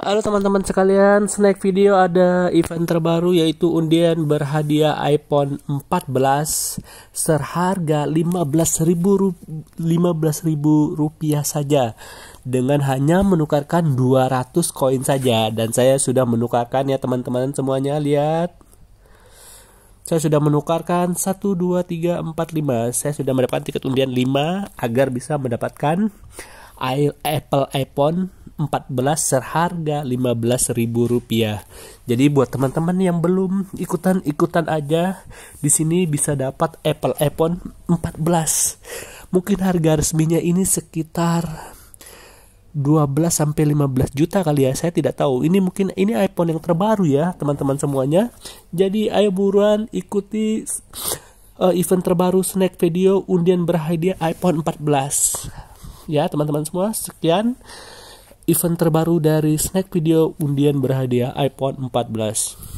Halo teman-teman sekalian, snack video ada event terbaru yaitu undian berhadiah iPhone 14 seharga Rp15.000 rupiah saja dengan hanya menukarkan 200 koin saja dan saya sudah menukarkan ya teman-teman semuanya lihat saya sudah menukarkan 1, 2, 3, 4, 5 saya sudah mendapatkan tiket undian 5 agar bisa mendapatkan Apple iPhone 14 seharga 15 ribu rupiah. Jadi buat teman-teman yang belum ikutan-ikutan aja di sini bisa dapat Apple iPhone 14. Mungkin harga resminya ini sekitar 12 sampai 15 juta kali ya. Saya tidak tahu. Ini mungkin ini iPhone yang terbaru ya, teman-teman semuanya. Jadi ayo buruan ikuti uh, event terbaru snack video undian berhadiah iPhone 14. Ya, teman-teman semua, sekian event terbaru dari Snack Video undian berhadiah iPhone 14.